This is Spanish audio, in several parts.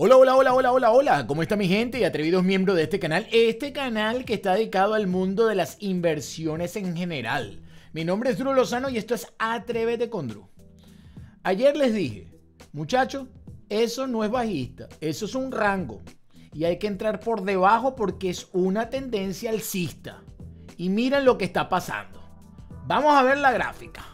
Hola, hola, hola, hola, hola, hola. ¿Cómo está mi gente y atrevidos miembros de este canal? Este canal que está dedicado al mundo de las inversiones en general. Mi nombre es Drew Lozano y esto es Atrévete con Drew. Ayer les dije, muchachos, eso no es bajista, eso es un rango. Y hay que entrar por debajo porque es una tendencia alcista. Y miren lo que está pasando. Vamos a ver la gráfica.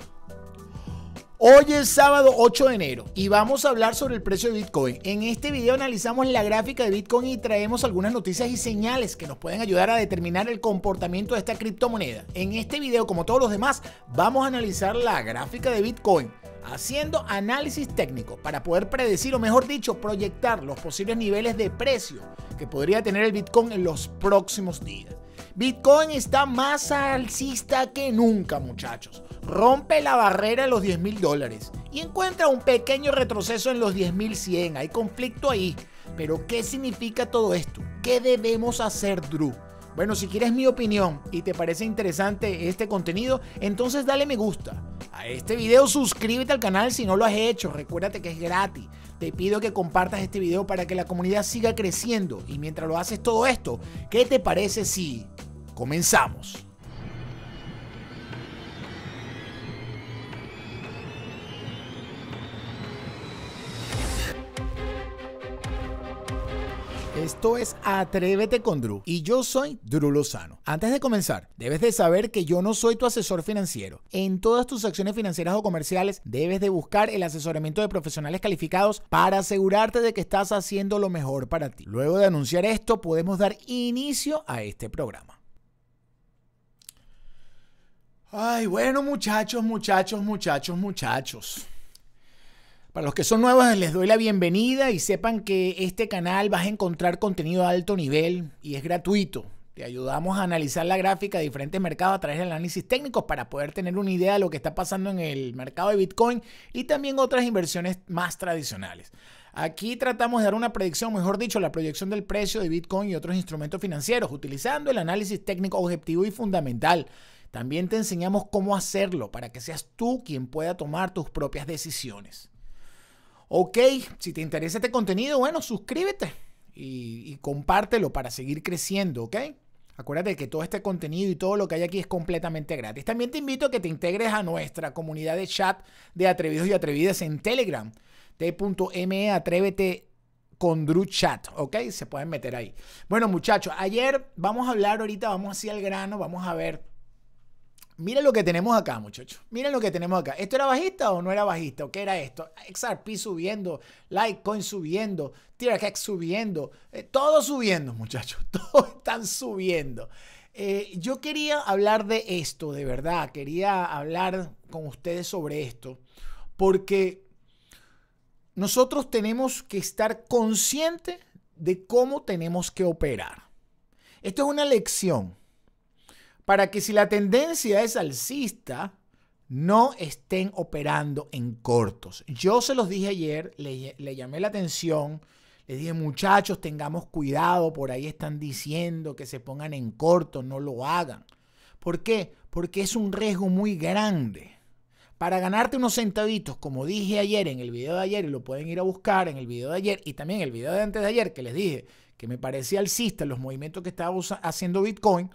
Hoy es sábado 8 de enero y vamos a hablar sobre el precio de Bitcoin. En este video analizamos la gráfica de Bitcoin y traemos algunas noticias y señales que nos pueden ayudar a determinar el comportamiento de esta criptomoneda. En este video, como todos los demás, vamos a analizar la gráfica de Bitcoin haciendo análisis técnico para poder predecir o mejor dicho proyectar los posibles niveles de precio que podría tener el Bitcoin en los próximos días. Bitcoin está más alcista que nunca muchachos rompe la barrera de los 10 mil dólares y encuentra un pequeño retroceso en los 10 mil 100. Hay conflicto ahí. Pero ¿qué significa todo esto? ¿Qué debemos hacer, Drew? Bueno, si quieres mi opinión y te parece interesante este contenido, entonces dale me gusta. A este video suscríbete al canal si no lo has hecho, recuérdate que es gratis. Te pido que compartas este video para que la comunidad siga creciendo y mientras lo haces todo esto, ¿qué te parece si comenzamos? Esto es Atrévete con Drew y yo soy Drew Lozano. Antes de comenzar, debes de saber que yo no soy tu asesor financiero. En todas tus acciones financieras o comerciales debes de buscar el asesoramiento de profesionales calificados para asegurarte de que estás haciendo lo mejor para ti. Luego de anunciar esto, podemos dar inicio a este programa. Ay, bueno muchachos, muchachos, muchachos, muchachos. Para los que son nuevos les doy la bienvenida y sepan que este canal vas a encontrar contenido de alto nivel y es gratuito. Te ayudamos a analizar la gráfica de diferentes mercados a través del análisis técnico para poder tener una idea de lo que está pasando en el mercado de Bitcoin y también otras inversiones más tradicionales. Aquí tratamos de dar una predicción, mejor dicho, la proyección del precio de Bitcoin y otros instrumentos financieros, utilizando el análisis técnico objetivo y fundamental. También te enseñamos cómo hacerlo para que seas tú quien pueda tomar tus propias decisiones. Ok, si te interesa este contenido, bueno, suscríbete y, compártelo para seguir creciendo, ¿ok? Acuérdate que todo este contenido y todo lo que hay aquí es completamente gratis. También te invito a que te integres a nuestra comunidad de chat de atrevidos y atrevidas en Telegram. T.me atrévete con Chat, ¿ok? Se pueden meter ahí. Bueno, muchachos, ayer vamos a hablar, ahorita vamos así al grano, vamos a ver Miren lo que tenemos acá, muchachos. Miren lo que tenemos acá. ¿Esto era bajista o no era bajista? ¿O qué era esto? XRP subiendo, Litecoin subiendo, TRX subiendo, eh, todo subiendo, muchachos. Todos están subiendo. Eh, yo quería hablar de esto, de verdad. Quería hablar con ustedes sobre esto. Porque nosotros tenemos que estar conscientes de cómo tenemos que operar. Esto es una lección para que si la tendencia es alcista, no estén operando en cortos. Yo se los dije ayer, le, llamé la atención, le dije muchachos, tengamos cuidado, por ahí están diciendo que se pongan en corto, no lo hagan. ¿Por qué? Porque es un riesgo muy grande. Para ganarte unos centavitos, como dije ayer en el video de ayer, y lo pueden ir a buscar en el video de ayer y también el video de antes de ayer que les dije que me parecía alcista los movimientos que estaba haciendo Bitcoin,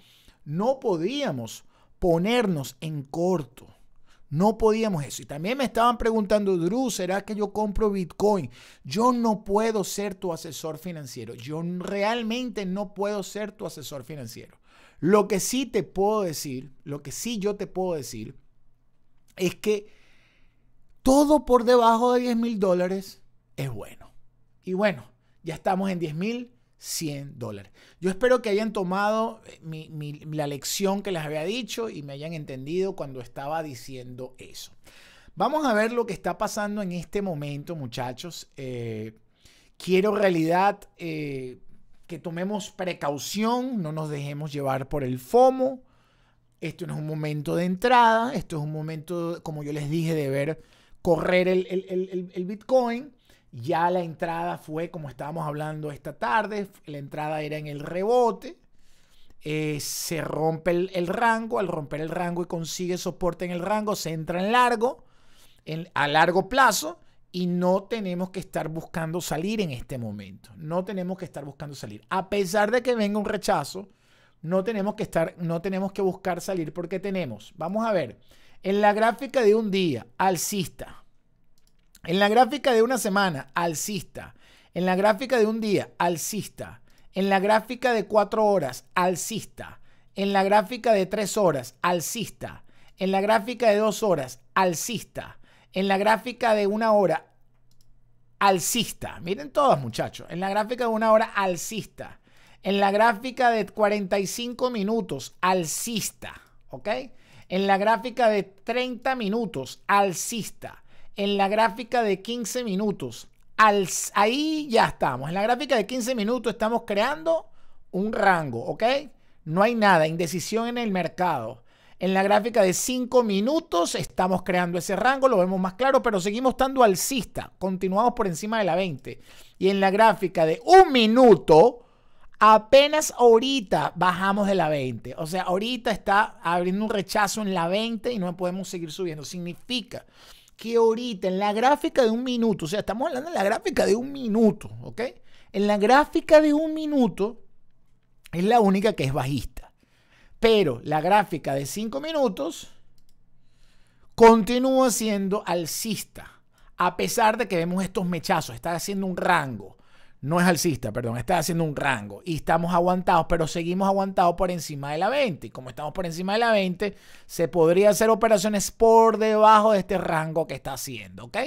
no podíamos ponernos en corto. No podíamos eso. Y también me estaban preguntando, Drew, ¿será que yo compro Bitcoin? Yo no puedo ser tu asesor financiero. Yo realmente no puedo ser tu asesor financiero. Lo que sí te puedo decir, lo que sí yo te puedo decir, es que todo por debajo de 10 mil dólares es bueno. Y bueno, ya estamos en 10 mil 100 dólares. Yo espero que hayan tomado eh, la lección que les había dicho y me hayan entendido cuando estaba diciendo eso. Vamos a ver lo que está pasando en este momento, muchachos. Quiero eh, quiero realidad eh, que tomemos precaución, no nos dejemos llevar por el FOMO. Esto no es un momento de entrada, esto es un momento, como yo les dije, de ver correr el, el Bitcoin ya la entrada fue, como estábamos hablando esta tarde, la entrada era en el rebote. Eh, se rompe el, rango, al romper el rango y consigue soporte en el rango, se entra en largo, a largo plazo, y no tenemos que estar buscando salir en este momento. No tenemos que estar buscando salir. A pesar de que venga un rechazo, no tenemos que estar, no tenemos que buscar salir porque tenemos, vamos a ver, en la gráfica de un día, alcista, en la gráfica de una semana, alcista. En la gráfica de un día, alcista. En la gráfica de cuatro horas, alcista. En la gráfica de tres horas, alcista. En la gráfica de dos horas, alcista. En la gráfica de una hora, alcista. Miren todas, muchachos. En la gráfica de una hora, alcista. En la gráfica de 45 minutos, alcista. ¿Ok? En la gráfica de 30 minutos, alcista en la gráfica de 15 minutos. ahí ya estamos. En la gráfica de 15 minutos estamos creando un rango, ¿ok? No hay nada, indecisión en el mercado. En la gráfica de 5 minutos estamos creando ese rango, lo vemos más claro, pero seguimos estando alcista, continuamos por encima de la 20. Y en la gráfica de un minuto, apenas ahorita bajamos de la 20. O sea, ahorita está abriendo un rechazo en la 20 y no podemos seguir subiendo. Significa que ahorita en la gráfica de un minuto, o sea, estamos hablando de la gráfica de un minuto, ¿ok? En la gráfica de un minuto es la única que es bajista. Pero la gráfica de cinco minutos continúa siendo alcista, a pesar de que vemos estos mechazos, está haciendo un rango no es alcista, perdón, está haciendo un rango y estamos aguantados, pero seguimos aguantados por encima de la 20. como estamos por encima de la 20, se podría hacer operaciones por debajo de este rango que está haciendo, ¿ok?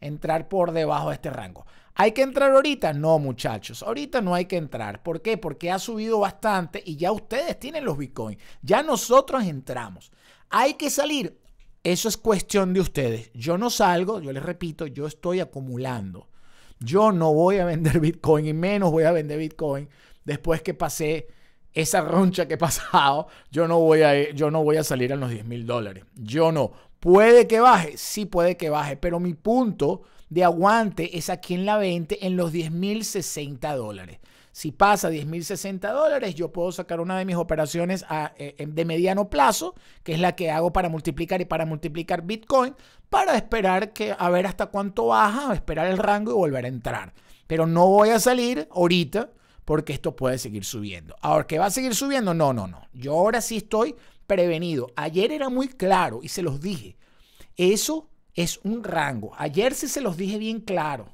Entrar por debajo de este rango. ¿Hay que entrar ahorita? No, muchachos. Ahorita no hay que entrar. ¿Por qué? Porque ha subido bastante y ya ustedes tienen los bitcoins. Ya nosotros entramos. ¿Hay que salir? Eso es cuestión de ustedes. Yo no salgo, yo les repito, yo estoy acumulando. Yo no voy a vender Bitcoin y menos voy a vender Bitcoin después que pasé esa roncha que he pasado. Yo no voy a, yo no voy a salir a los 10 mil dólares. Yo no. ¿Puede que baje? Sí, puede que baje. Pero mi punto de aguante es aquí en la 20 en los 10 mil 60 dólares. Si pasa 10.060 dólares, yo puedo sacar una de mis operaciones eh, em, de mediano plazo, que es la que hago para multiplicar y para multiplicar Bitcoin, para esperar que a ver hasta cuánto baja, esperar el rango y volver a entrar. Pero no voy a salir ahorita porque esto puede seguir subiendo. Ahora, ¿qué va a seguir subiendo? No, no, no. Yo ahora sí estoy prevenido. Ayer era muy claro y se los dije. Eso es un rango. Ayer sí se los dije bien claro.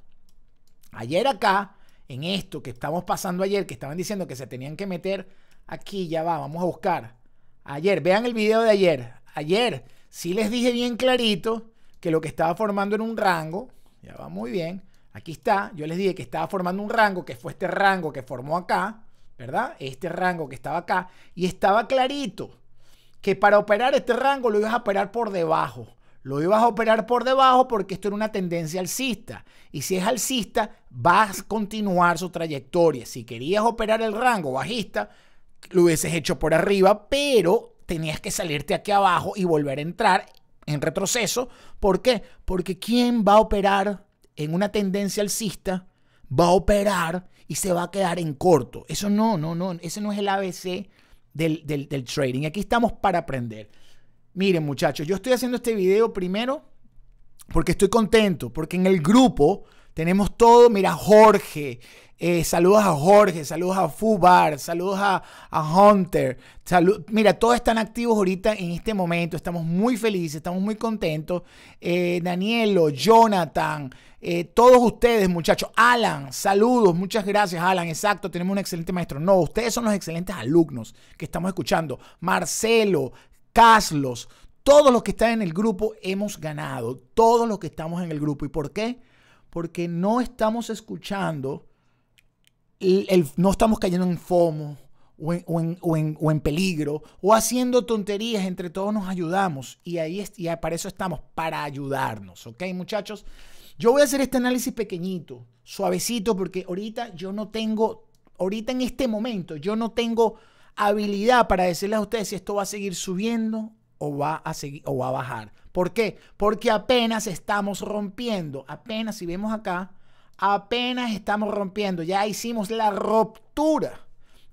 Ayer acá en esto que estamos pasando ayer, que estaban diciendo que se tenían que meter aquí, ya va, vamos a buscar. Ayer, vean el video de ayer. Ayer sí les dije bien clarito que lo que estaba formando en un rango, ya va muy bien. Aquí está, yo les dije que estaba formando un rango, que fue este rango que formó acá, ¿verdad? Este rango que estaba acá, y estaba clarito que para operar este rango lo ibas a operar por debajo lo ibas a operar por debajo porque esto era una tendencia alcista. Y si es alcista, vas a continuar su trayectoria. Si querías operar el rango bajista, lo hubieses hecho por arriba, pero tenías que salirte aquí abajo y volver a entrar en retroceso. ¿Por qué? Porque quien va a operar en una tendencia alcista? Va a operar y se va a quedar en corto. Eso no, no, no. Ese no es el ABC del, del trading. Aquí estamos para aprender. Miren muchachos, yo estoy haciendo este video primero porque estoy contento, porque en el grupo tenemos todo, mira Jorge, eh, saludos a Jorge, saludos a Fubar, saludos a, Hunter, mira, todos están activos ahorita en este momento, estamos muy felices, estamos muy contentos, eh, Danielo, Jonathan, eh, todos ustedes muchachos, Alan, saludos, muchas gracias Alan, exacto, tenemos un excelente maestro, no, ustedes son los excelentes alumnos que estamos escuchando, Marcelo, Caslos, todos los que están en el grupo hemos ganado, todos los que estamos en el grupo. ¿Y por qué? Porque no estamos escuchando, no estamos cayendo en FOMO o en, peligro o haciendo tonterías, entre todos nos ayudamos y ahí y para eso estamos, para ayudarnos, ¿ok muchachos? Yo voy a hacer este análisis pequeñito, suavecito, porque ahorita yo no tengo, ahorita en este momento yo no tengo habilidad para decirles a ustedes si esto va a seguir subiendo o va a seguir o va a bajar. ¿Por qué? Porque apenas estamos rompiendo, apenas si vemos acá, apenas estamos rompiendo, ya hicimos la ruptura.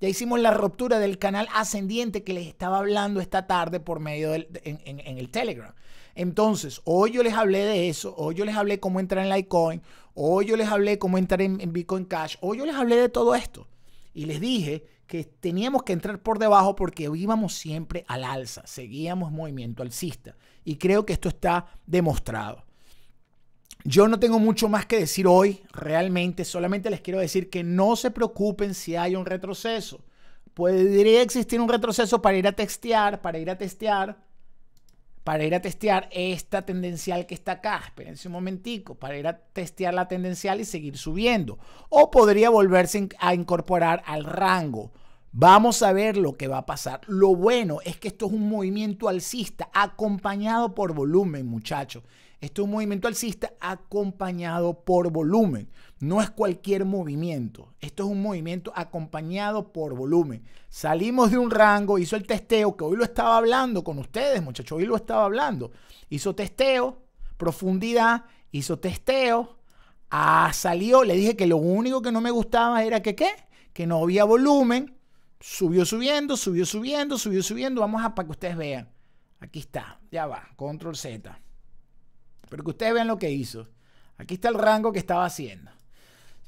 Ya hicimos la ruptura del canal ascendiente que les estaba hablando esta tarde por medio del, en, el Telegram. Entonces, hoy yo les hablé de eso, hoy yo les hablé cómo entrar en Litecoin, hoy yo les hablé cómo entrar en, en Bitcoin Cash, hoy yo les hablé de todo esto. Y les dije que teníamos que entrar por debajo porque íbamos siempre al alza, seguíamos movimiento alcista. Y creo que esto está demostrado. Yo no tengo mucho más que decir hoy, realmente, solamente les quiero decir que no se preocupen si hay un retroceso. Podría existir un retroceso para ir a testear, para ir a testear, para ir a testear esta tendencial que está acá. Espérense un momentico, para ir a testear la tendencial y seguir subiendo. O podría volverse a incorporar al rango. Vamos a ver lo que va a pasar. Lo bueno es que esto es un movimiento alcista acompañado por volumen, muchachos. Esto es un movimiento alcista acompañado por volumen. No es cualquier movimiento. Esto es un movimiento acompañado por volumen. Salimos de un rango, hizo el testeo, que hoy lo estaba hablando con ustedes, muchachos. Hoy lo estaba hablando. Hizo testeo, profundidad, hizo testeo. Ah, salió. Le dije que lo único que no me gustaba era que qué, que no había volumen. Subió subiendo, subió subiendo, subió subiendo. Vamos a para que ustedes vean. Aquí está, ya va, control Z. Pero que ustedes vean lo que hizo. Aquí está el rango que estaba haciendo.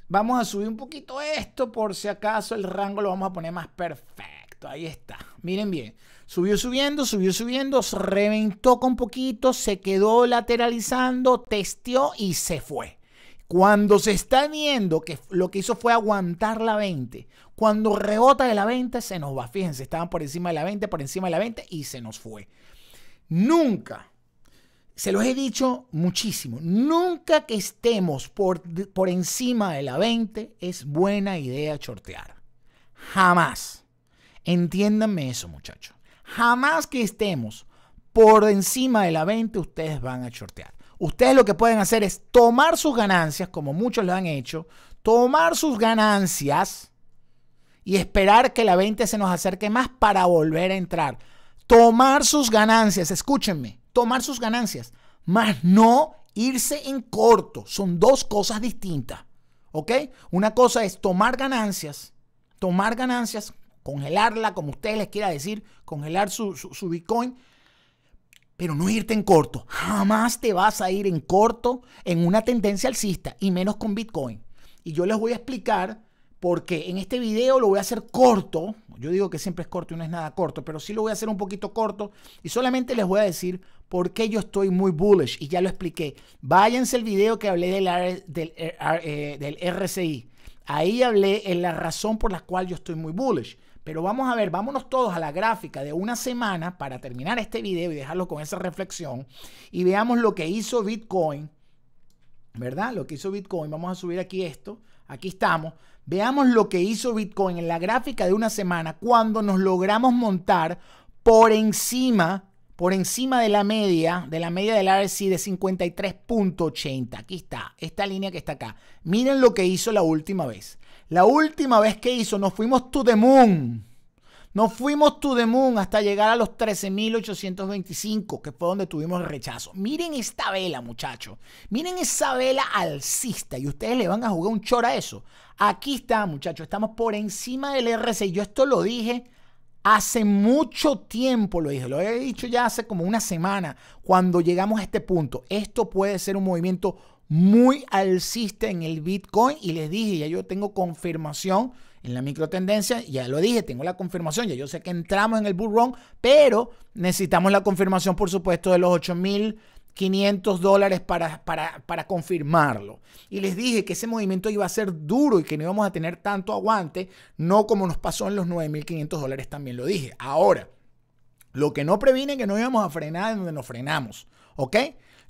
Vamos a subir un poquito esto por si acaso el rango lo vamos a poner más perfecto. Ahí está. Miren bien. Subió subiendo, subió subiendo, se reventó con poquito, se quedó lateralizando, testeó y se fue. Cuando se está viendo que lo que hizo fue aguantar la 20, cuando rebota de la 20, se nos va. Fíjense, estaban por encima de la 20, por encima de la 20 y se nos fue. Nunca, se los he dicho muchísimo, nunca que estemos por, por encima de la 20 es buena idea chortear. Jamás. Entiéndanme eso, muchachos. Jamás que estemos por encima de la 20 ustedes van a chortear. Ustedes lo que pueden hacer es tomar sus ganancias, como muchos lo han hecho, tomar sus ganancias y esperar que la 20 se nos acerque más para volver a entrar. Tomar sus ganancias, escúchenme, tomar sus ganancias, más no irse en corto. Son dos cosas distintas. ¿Ok? Una cosa es tomar ganancias, tomar ganancias, congelarla, como ustedes les quiera decir, congelar su, su Bitcoin pero no irte en corto. Jamás te vas a ir en corto en una tendencia alcista y menos con Bitcoin. Y yo les voy a explicar porque en este video lo voy a hacer corto. Yo digo que siempre es corto y no es nada corto, pero sí lo voy a hacer un poquito corto y solamente les voy a decir por qué yo estoy muy bullish y ya lo expliqué. Váyanse el video que hablé del, del, eh, del RCI. Ahí hablé en la razón por la cual yo estoy muy bullish. Pero vamos a ver, vámonos todos a la gráfica de una semana para terminar este video y dejarlo con esa reflexión y veamos lo que hizo Bitcoin, ¿verdad? Lo que hizo Bitcoin. Vamos a subir aquí esto. Aquí estamos. Veamos lo que hizo Bitcoin en la gráfica de una semana cuando nos logramos montar por encima, por encima de la media, de la media del RSI de 53.80. Aquí está, esta línea que está acá. Miren lo que hizo la última vez. La última vez que hizo, nos fuimos to the moon. No fuimos to the moon hasta llegar a los 13.825, que fue donde tuvimos el rechazo. Miren esta vela, muchachos. Miren esa vela alcista. Y ustedes le van a jugar un chor a eso. Aquí está, muchachos. Estamos por encima del RSI. Yo esto lo dije hace mucho tiempo, lo dije. Lo he dicho ya hace como una semana, cuando llegamos a este punto. Esto puede ser un movimiento muy alcista en el Bitcoin. Y les dije, ya yo tengo confirmación en la microtendencia. Ya lo dije, tengo la confirmación. Ya yo sé que entramos en el bull run, pero necesitamos la confirmación, por supuesto, de los 8.500 dólares para, para, confirmarlo. Y les dije que ese movimiento iba a ser duro y que no íbamos a tener tanto aguante, no como nos pasó en los 9.500 dólares, también lo dije. Ahora, lo que no previne que no íbamos a frenar es donde nos frenamos, ¿ok?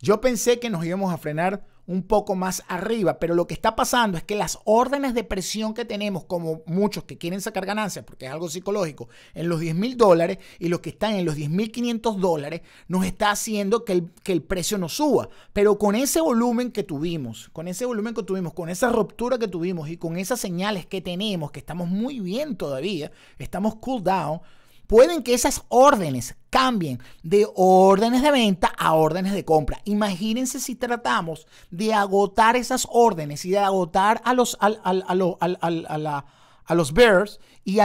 Yo pensé que nos íbamos a frenar un poco más arriba, pero lo que está pasando es que las órdenes de presión que tenemos, como muchos que quieren sacar ganancias, porque es algo psicológico, en los 10 mil dólares y los que están en los 10 mil 500 dólares, nos está haciendo que el, que el precio no suba. Pero con ese volumen que tuvimos, con ese volumen que tuvimos, con esa ruptura que tuvimos y con esas señales que tenemos, que estamos muy bien todavía, estamos cool down, pueden que esas órdenes cambien de órdenes de venta a órdenes de compra. Imagínense si tratamos de agotar esas órdenes y de agotar a los, los bears y,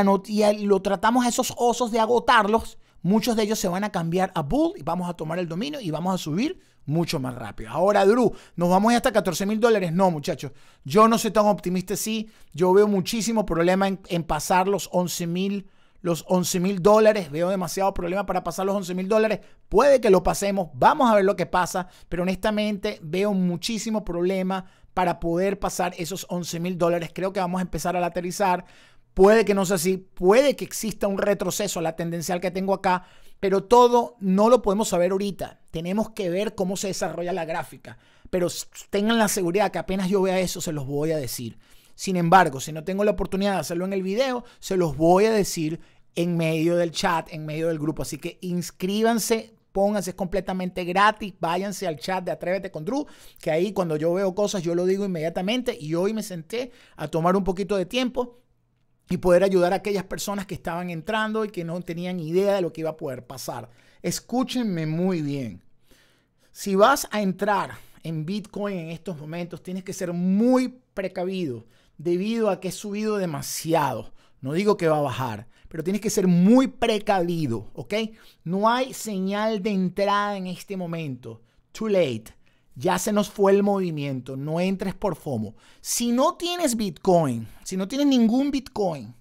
lo tratamos a esos osos de agotarlos. Muchos de ellos se van a cambiar a bull y vamos a tomar el dominio y vamos a subir mucho más rápido. Ahora, Drew, nos vamos hasta 14 mil dólares. No, muchachos, yo no soy tan optimista. Sí, yo veo muchísimo problema en, en pasar los 11 mil los 11 mil dólares. Veo demasiado problema para pasar los 11 mil dólares. Puede que lo pasemos. Vamos a ver lo que pasa. Pero honestamente veo muchísimo problema para poder pasar esos 11 mil dólares. Creo que vamos a empezar a lateralizar. Puede que no sea así. Puede que exista un retroceso a la tendencial que tengo acá. Pero todo no lo podemos saber ahorita. Tenemos que ver cómo se desarrolla la gráfica. Pero tengan la seguridad que apenas yo vea eso, se los voy a decir. Sin embargo, si no tengo la oportunidad de hacerlo en el video, se los voy a decir en medio del chat, en medio del grupo. Así que inscríbanse, pónganse, es completamente gratis. Váyanse al chat de Atrévete con Drew, que ahí cuando yo veo cosas yo lo digo inmediatamente. Y hoy me senté a tomar un poquito de tiempo y poder ayudar a aquellas personas que estaban entrando y que no tenían idea de lo que iba a poder pasar. Escúchenme muy bien. Si vas a entrar en Bitcoin en estos momentos, tienes que ser muy precavido debido a que he subido demasiado. No digo que va a bajar, pero tienes que ser muy precavido, ¿ok? No hay señal de entrada en este momento. Too late. Ya se nos fue el movimiento. No entres por FOMO. Si no tienes Bitcoin, si no tienes ningún Bitcoin,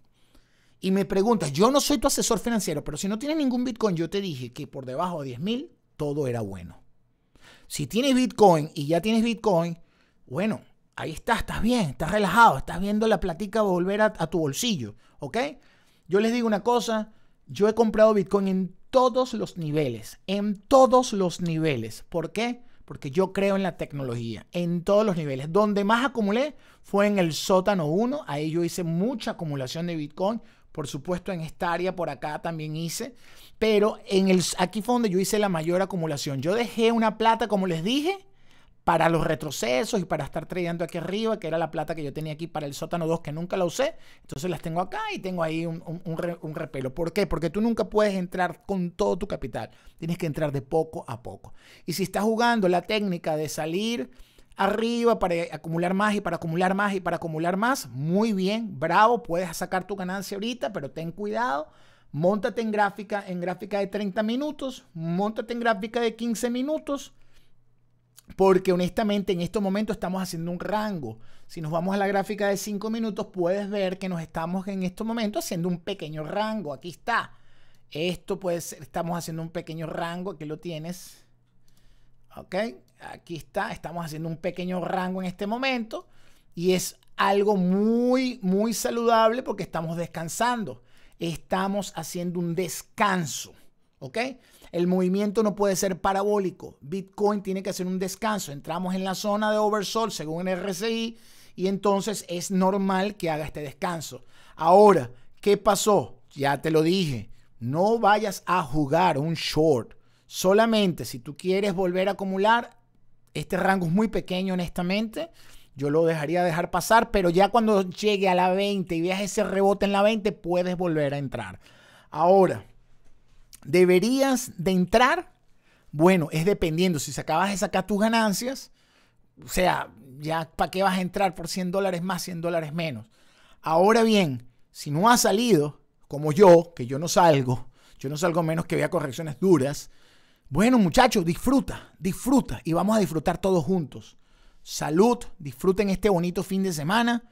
y me preguntas, yo no soy tu asesor financiero, pero si no tienes ningún Bitcoin, yo te dije que por debajo de 10 mil todo era bueno. Si tienes Bitcoin y ya tienes Bitcoin, bueno, ahí estás, estás bien, estás relajado, estás viendo la platica volver a, a tu bolsillo, ¿ok? Yo les digo una cosa, yo he comprado Bitcoin en todos los niveles, en todos los niveles. ¿Por qué? Porque yo creo en la tecnología, en todos los niveles. Donde más acumulé fue en el sótano 1, ahí yo hice mucha acumulación de Bitcoin. Por supuesto, en esta área por acá también hice, pero en el, aquí fue donde yo hice la mayor acumulación. Yo dejé una plata, como les dije, para los retrocesos y para estar trayendo aquí arriba, que era la plata que yo tenía aquí para el sótano 2 que nunca la usé. Entonces las tengo acá y tengo ahí un, repelo. ¿Por qué? Porque tú nunca puedes entrar con todo tu capital. Tienes que entrar de poco a poco. Y si estás jugando la técnica de salir arriba para acumular más y para acumular más y para acumular más, muy bien, bravo, puedes sacar tu ganancia ahorita, pero ten cuidado. Móntate en gráfica, en gráfica de 30 minutos, móntate en gráfica de 15 minutos porque honestamente en estos momentos estamos haciendo un rango. Si nos vamos a la gráfica de 5 minutos, puedes ver que nos estamos en estos momentos haciendo un pequeño rango. Aquí está. Esto pues estamos haciendo un pequeño rango. Aquí lo tienes. ¿Ok? Aquí está. Estamos haciendo un pequeño rango en este momento. Y es algo muy, muy saludable porque estamos descansando. Estamos haciendo un descanso. ¿Ok? El movimiento no puede ser parabólico. Bitcoin tiene que hacer un descanso. Entramos en la zona de oversold según el RSI y entonces es normal que haga este descanso. Ahora, ¿qué pasó? Ya te lo dije. No vayas a jugar un short. Solamente si tú quieres volver a acumular, este rango es muy pequeño honestamente. Yo lo dejaría dejar pasar, pero ya cuando llegue a la 20 y veas ese rebote en la 20, puedes volver a entrar. Ahora, ¿Deberías de entrar? Bueno, es dependiendo. Si acabas de sacar tus ganancias, o sea, ya para qué vas a entrar por 100 dólares más, 100 dólares menos. Ahora bien, si no has salido, como yo, que yo no salgo, yo no salgo menos que vea correcciones duras. Bueno, muchachos, disfruta, disfruta y vamos a disfrutar todos juntos. Salud, disfruten este bonito fin de semana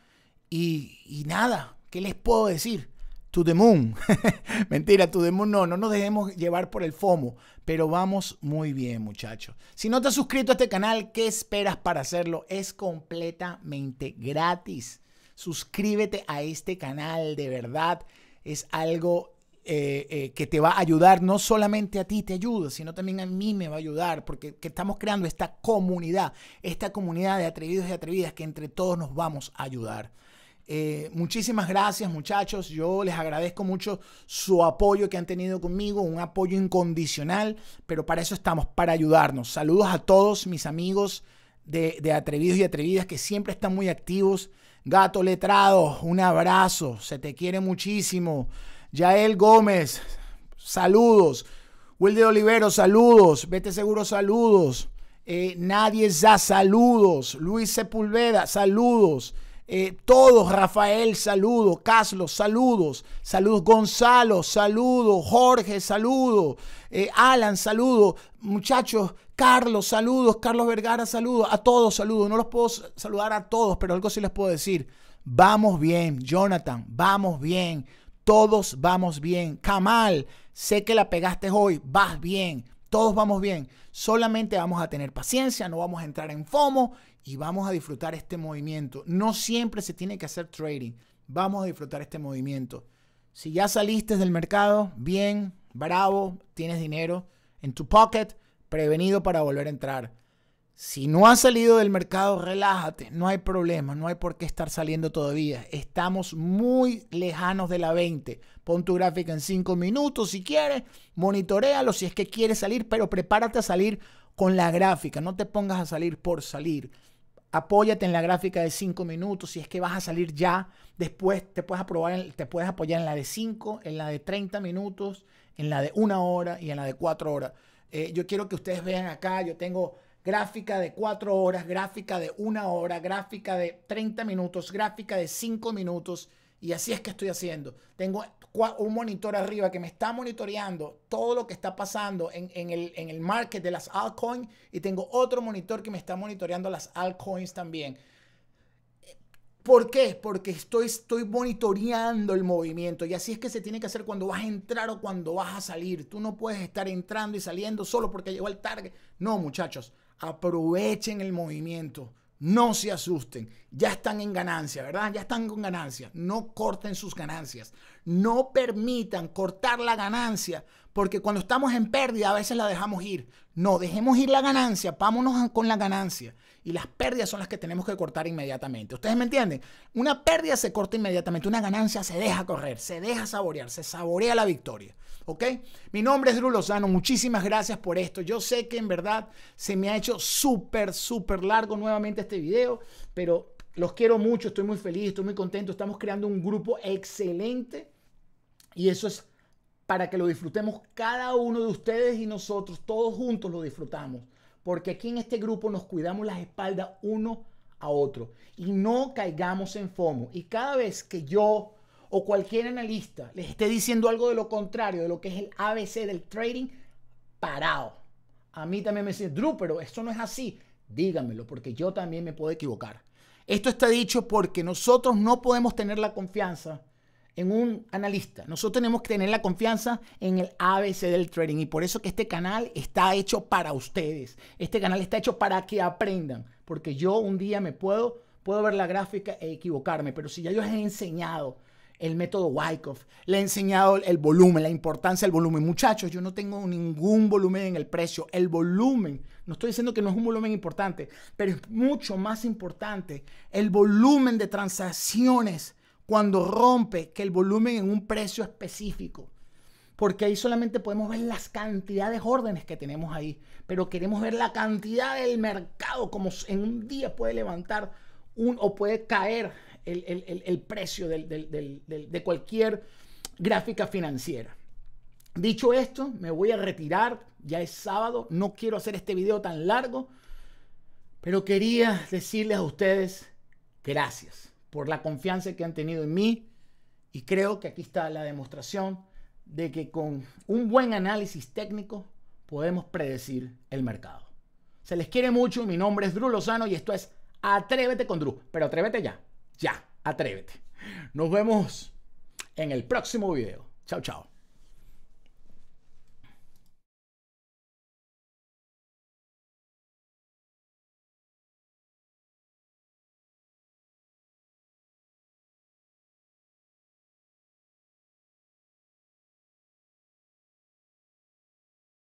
y, y nada, ¿qué les puedo decir? To the Moon. Mentira, To the Moon no, no nos dejemos llevar por el FOMO, pero vamos muy bien muchachos. Si no te has suscrito a este canal, ¿qué esperas para hacerlo? Es completamente gratis. Suscríbete a este canal, de verdad. Es algo eh, eh, que te va a ayudar, no solamente a ti te ayuda, sino también a mí me va a ayudar, porque estamos creando esta comunidad, esta comunidad de atrevidos y atrevidas que entre todos nos vamos a ayudar. Eh, muchísimas gracias muchachos, yo les agradezco mucho su apoyo que han tenido conmigo, un apoyo incondicional, pero para eso estamos, para ayudarnos. Saludos a todos mis amigos de, Atrevidos y Atrevidas que siempre están muy activos. Gato Letrado, un abrazo, se te quiere muchísimo. Yael Gómez, saludos. Wilde Olivero, saludos. Vete Seguro, saludos. Eh, Nadie Ya, saludos. Luis Sepulveda, saludos. Eh, todos, Rafael, saludo, Carlos, saludos, saludos, Gonzalo, saludo, Jorge, saludo, eh, Alan, saludo, muchachos, Carlos, saludos, Carlos Vergara, saludo, a todos, saludos, no los puedo saludar a todos, pero algo sí les puedo decir, vamos bien, Jonathan, vamos bien, todos vamos bien, Kamal, sé que la pegaste hoy, vas bien, todos vamos bien, solamente vamos a tener paciencia, no vamos a entrar en FOMO y vamos a disfrutar este movimiento. No siempre se tiene que hacer trading. Vamos a disfrutar este movimiento. Si ya saliste del mercado, bien, bravo, tienes dinero en tu pocket, prevenido para volver a entrar. Si no has salido del mercado, relájate, no hay problema, no hay por qué estar saliendo todavía. Estamos muy lejanos de la 20. Pon tu gráfica en 5 minutos si quieres, monitorealo si es que quieres salir, pero prepárate a salir con la gráfica, no te pongas a salir por salir. Apóyate en la gráfica de 5 minutos. Si es que vas a salir ya, después te puedes, aprobar, te puedes apoyar en la de 5, en la de 30 minutos, en la de 1 hora y en la de 4 horas. Eh, yo quiero que ustedes vean acá, yo tengo gráfica de 4 horas, gráfica de 1 hora, gráfica de 30 minutos, gráfica de 5 minutos, y así es que estoy haciendo. Tengo un monitor arriba que me está monitoreando todo lo que está pasando en, el, en market de las altcoins. Y tengo otro monitor que me está monitoreando las altcoins también. ¿Por qué? Porque estoy, estoy monitoreando el movimiento y así es que se tiene que hacer cuando vas a entrar o cuando vas a salir. Tú no puedes estar entrando y saliendo solo porque llegó el target. No, muchachos, aprovechen el movimiento. No se asusten, ya están en ganancia, ¿verdad? Ya están con ganancia. No corten sus ganancias. No permitan cortar la ganancia, porque cuando estamos en pérdida a veces la dejamos ir. No, dejemos ir la ganancia, vámonos con la ganancia. Y las pérdidas son las que tenemos que cortar inmediatamente. ¿Ustedes me entienden? Una pérdida se corta inmediatamente, una ganancia se deja correr, se deja saborear, se saborea la victoria. ¿ok? Mi nombre es Drew Lozano, muchísimas gracias por esto. Yo sé que en verdad se me ha hecho súper, súper largo nuevamente este video, pero los quiero mucho, estoy muy feliz, estoy muy contento, estamos creando un grupo excelente y eso es para que lo disfrutemos cada uno de ustedes y nosotros, todos juntos lo disfrutamos, porque aquí en este grupo nos cuidamos las espaldas uno a otro y no caigamos en FOMO. Y cada vez que yo o cualquier analista les esté diciendo algo de lo contrario, de lo que es el ABC del trading, parado. A mí también me dice Drew, pero esto no es así. Díganmelo, porque yo también me puedo equivocar. Esto está dicho porque nosotros no podemos tener la confianza en un analista. Nosotros tenemos que tener la confianza en el ABC del trading y por eso que este canal está hecho para ustedes. Este canal está hecho para que aprendan, porque yo un día me puedo puedo ver la gráfica e equivocarme, pero si ya yo les he enseñado el método Wyckoff, le he enseñado el volumen, la importancia del volumen. Muchachos, yo no tengo ningún volumen en el precio. El volumen, no estoy diciendo que no es un volumen importante, pero es mucho más importante el volumen de transacciones cuando rompe que el volumen en un precio específico. Porque ahí solamente podemos ver las cantidades de órdenes que tenemos ahí. Pero queremos ver la cantidad del mercado, como en un día puede levantar o puede caer el, precio de cualquier gráfica financiera. Dicho esto, me voy a retirar, ya es sábado, no quiero hacer este video tan largo, pero quería decirles a ustedes gracias por la confianza que han tenido en mí y creo que aquí está la demostración de que con un buen análisis técnico podemos predecir el mercado. Se les quiere mucho, mi nombre es Drew Lozano y esto es Atrévete con Drew, pero atrévete ya. Ya, atrévete. Nos vemos en el próximo video. Chao, chao.